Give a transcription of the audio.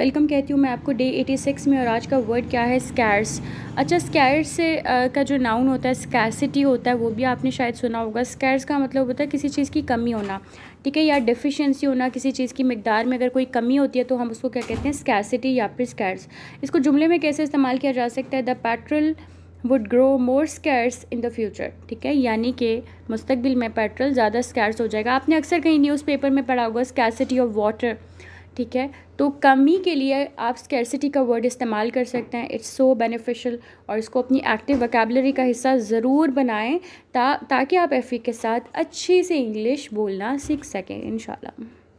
welcome कहती हूँ मैं आपको डे 86 में और आज का वर्ड क्या है स्कैर्स अच्छा स्कैर्स से आ, का जो नाउन होता है स्कैसिटी होता है वो भी आपने शायद सुना होगा स्कैर्स का मतलब होता है किसी चीज़ की कमी होना ठीक है या डिफिशेंसी होना किसी चीज़ की मकदार में अगर कोई कमी होती है तो हम उसको क्या कहते हैं स्कैसिटी या फिर स्कैर्स इसको जुमले में कैसे इस्तेमाल किया जा सकता है the petrol would grow more scarce in the future ठीक है यानी कि मुस्तबिल में पेट्रोल ज़्यादा स्कैर्स हो जाएगा आपने अक्सर कहीं न्यूज़पेपर में पढ़ा होगा स्कैसिटी ऑफ वाटर ठीक है तो कमी के लिए आप स्कैरसिटी का वर्ड इस्तेमाल कर सकते हैं इट्स सो बेनिफिशियल और इसको अपनी एक्टिव वकेबलरी का हिस्सा ज़रूर बनाएं ता ताकि आप एफ e के साथ अच्छी से इंग्लिश बोलना सीख सकें इन